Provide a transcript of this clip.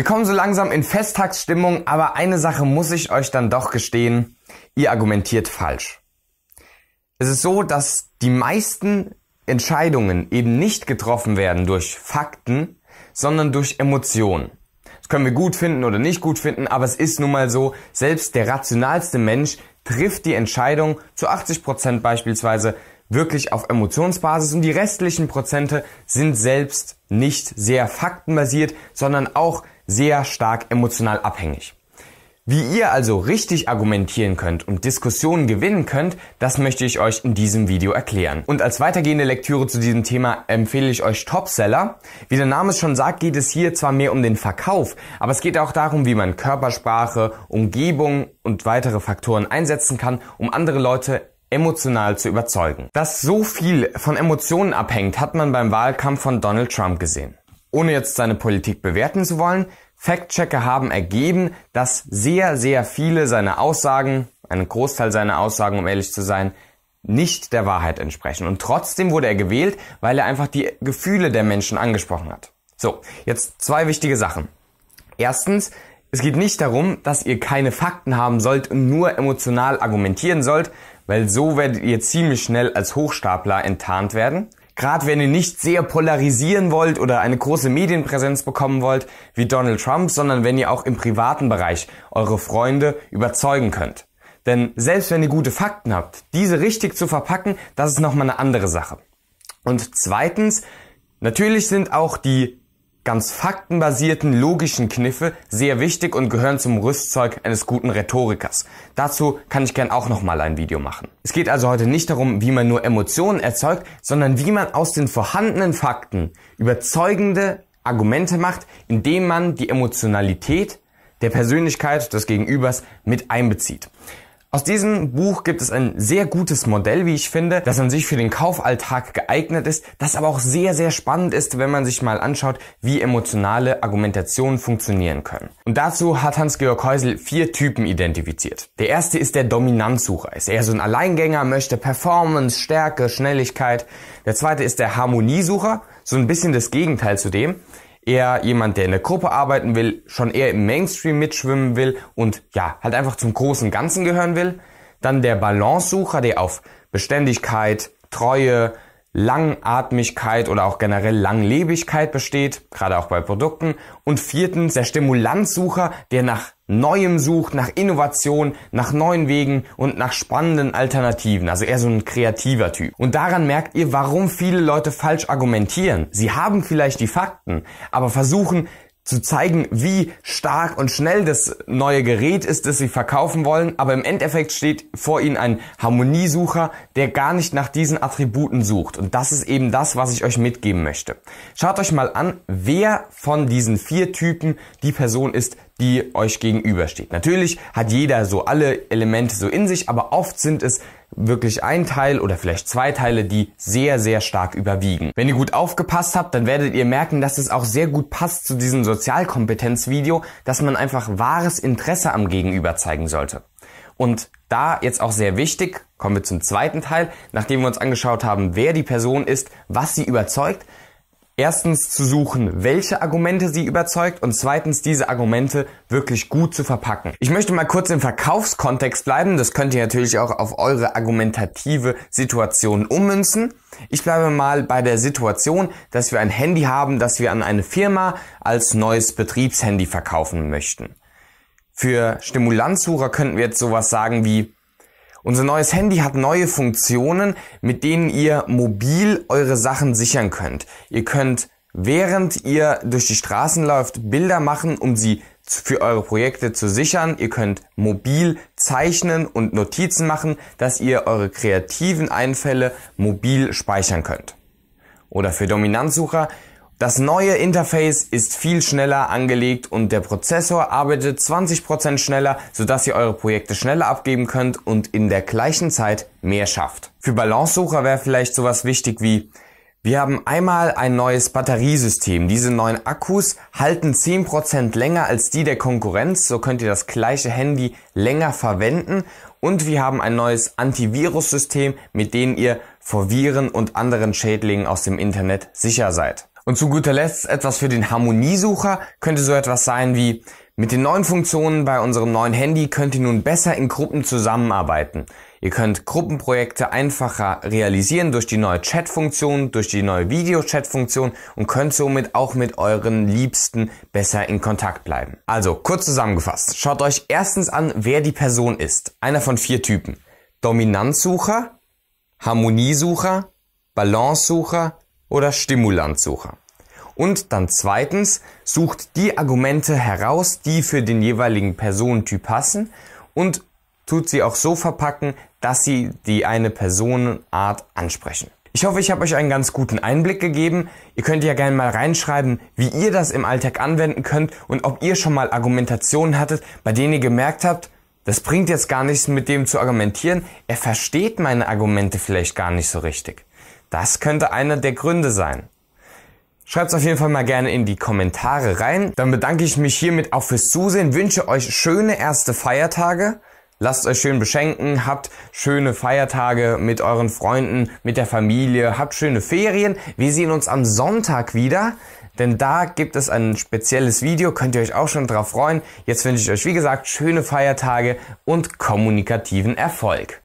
Wir kommen so langsam in Festtagsstimmung, aber eine Sache muss ich euch dann doch gestehen. Ihr argumentiert falsch. Es ist so, dass die meisten Entscheidungen eben nicht getroffen werden durch Fakten, sondern durch Emotionen. Das können wir gut finden oder nicht gut finden, aber es ist nun mal so, selbst der rationalste Mensch trifft die Entscheidung zu 80% Prozent beispielsweise wirklich auf Emotionsbasis und die restlichen Prozente sind selbst nicht sehr faktenbasiert, sondern auch sehr stark emotional abhängig. Wie ihr also richtig argumentieren könnt und Diskussionen gewinnen könnt, das möchte ich euch in diesem Video erklären. Und als weitergehende Lektüre zu diesem Thema empfehle ich euch Topseller. Wie der Name es schon sagt, geht es hier zwar mehr um den Verkauf, aber es geht auch darum, wie man Körpersprache, Umgebung und weitere Faktoren einsetzen kann, um andere Leute emotional zu überzeugen. Dass so viel von Emotionen abhängt, hat man beim Wahlkampf von Donald Trump gesehen. Ohne jetzt seine Politik bewerten zu wollen, Fact-Checker haben ergeben, dass sehr, sehr viele seiner Aussagen, einen Großteil seiner Aussagen, um ehrlich zu sein, nicht der Wahrheit entsprechen. Und trotzdem wurde er gewählt, weil er einfach die Gefühle der Menschen angesprochen hat. So, jetzt zwei wichtige Sachen. Erstens, es geht nicht darum, dass ihr keine Fakten haben sollt und nur emotional argumentieren sollt, weil so werdet ihr ziemlich schnell als Hochstapler enttarnt werden. Gerade wenn ihr nicht sehr polarisieren wollt oder eine große Medienpräsenz bekommen wollt wie Donald Trump, sondern wenn ihr auch im privaten Bereich eure Freunde überzeugen könnt. Denn selbst wenn ihr gute Fakten habt, diese richtig zu verpacken, das ist nochmal eine andere Sache. Und zweitens, natürlich sind auch die ganz faktenbasierten, logischen Kniffe sehr wichtig und gehören zum Rüstzeug eines guten Rhetorikers. Dazu kann ich gern auch nochmal ein Video machen. Es geht also heute nicht darum, wie man nur Emotionen erzeugt, sondern wie man aus den vorhandenen Fakten überzeugende Argumente macht, indem man die Emotionalität der Persönlichkeit des Gegenübers mit einbezieht. Aus diesem Buch gibt es ein sehr gutes Modell, wie ich finde, das an sich für den Kaufalltag geeignet ist, das aber auch sehr, sehr spannend ist, wenn man sich mal anschaut, wie emotionale Argumentationen funktionieren können. Und dazu hat Hans-Georg Heusel vier Typen identifiziert. Der erste ist der Dominanzsucher. Ist eher so ein Alleingänger, möchte Performance, Stärke, Schnelligkeit. Der zweite ist der Harmoniesucher, so ein bisschen das Gegenteil zu dem eher jemand, der in der Gruppe arbeiten will, schon eher im Mainstream mitschwimmen will und ja, halt einfach zum großen Ganzen gehören will. Dann der Balancesucher, der auf Beständigkeit, Treue, Langatmigkeit oder auch generell Langlebigkeit besteht, gerade auch bei Produkten. Und viertens der Stimulanzsucher, der nach Neuem sucht, nach Innovation, nach neuen Wegen und nach spannenden Alternativen. Also eher so ein kreativer Typ. Und daran merkt ihr, warum viele Leute falsch argumentieren. Sie haben vielleicht die Fakten, aber versuchen zu zeigen, wie stark und schnell das neue Gerät ist, das sie verkaufen wollen, aber im Endeffekt steht vor ihnen ein Harmoniesucher, der gar nicht nach diesen Attributen sucht. Und das ist eben das, was ich euch mitgeben möchte. Schaut euch mal an, wer von diesen vier Typen die Person ist, die euch gegenübersteht. Natürlich hat jeder so alle Elemente so in sich, aber oft sind es wirklich ein Teil oder vielleicht zwei Teile, die sehr, sehr stark überwiegen. Wenn ihr gut aufgepasst habt, dann werdet ihr merken, dass es auch sehr gut passt zu diesem Sozialkompetenzvideo, dass man einfach wahres Interesse am Gegenüber zeigen sollte. Und da jetzt auch sehr wichtig, kommen wir zum zweiten Teil, nachdem wir uns angeschaut haben, wer die Person ist, was sie überzeugt, erstens zu suchen, welche Argumente sie überzeugt und zweitens diese Argumente wirklich gut zu verpacken. Ich möchte mal kurz im Verkaufskontext bleiben. Das könnt ihr natürlich auch auf eure argumentative Situation ummünzen. Ich bleibe mal bei der Situation, dass wir ein Handy haben, das wir an eine Firma als neues Betriebshandy verkaufen möchten. Für Stimulanzsucher könnten wir jetzt sowas sagen wie, unser neues Handy hat neue Funktionen, mit denen ihr mobil eure Sachen sichern könnt. Ihr könnt, während ihr durch die Straßen läuft, Bilder machen, um sie für eure Projekte zu sichern. Ihr könnt mobil zeichnen und Notizen machen, dass ihr eure kreativen Einfälle mobil speichern könnt. Oder für Dominanzsucher, das neue Interface ist viel schneller angelegt und der Prozessor arbeitet 20% schneller, sodass ihr eure Projekte schneller abgeben könnt und in der gleichen Zeit mehr schafft. Für Balancesucher wäre vielleicht sowas wichtig wie wir haben einmal ein neues Batteriesystem. Diese neuen Akkus halten 10% länger als die der Konkurrenz. So könnt ihr das gleiche Handy länger verwenden. Und wir haben ein neues Antivirussystem, mit dem ihr vor Viren und anderen Schädlingen aus dem Internet sicher seid. Und zu guter Letzt etwas für den Harmoniesucher könnte so etwas sein wie, mit den neuen Funktionen bei unserem neuen Handy könnt ihr nun besser in Gruppen zusammenarbeiten. Ihr könnt Gruppenprojekte einfacher realisieren durch die neue Chat-Funktion, durch die neue Video-Chat-Funktion und könnt somit auch mit euren Liebsten besser in Kontakt bleiben. Also, kurz zusammengefasst, schaut euch erstens an, wer die Person ist. Einer von vier Typen. Dominanzsucher, Harmoniesucher, Balancesucher oder Stimulanzsucher. Und dann zweitens, sucht die Argumente heraus, die für den jeweiligen Personentyp passen und tut sie auch so verpacken, dass sie die eine Personenart ansprechen. Ich hoffe, ich habe euch einen ganz guten Einblick gegeben. Ihr könnt ja gerne mal reinschreiben, wie ihr das im Alltag anwenden könnt und ob ihr schon mal Argumentationen hattet, bei denen ihr gemerkt habt, das bringt jetzt gar nichts mit dem zu argumentieren, er versteht meine Argumente vielleicht gar nicht so richtig. Das könnte einer der Gründe sein. Schreibt es auf jeden Fall mal gerne in die Kommentare rein. Dann bedanke ich mich hiermit auch fürs Zusehen, wünsche euch schöne erste Feiertage. Lasst euch schön beschenken, habt schöne Feiertage mit euren Freunden, mit der Familie, habt schöne Ferien. Wir sehen uns am Sonntag wieder, denn da gibt es ein spezielles Video, könnt ihr euch auch schon drauf freuen. Jetzt wünsche ich euch, wie gesagt, schöne Feiertage und kommunikativen Erfolg.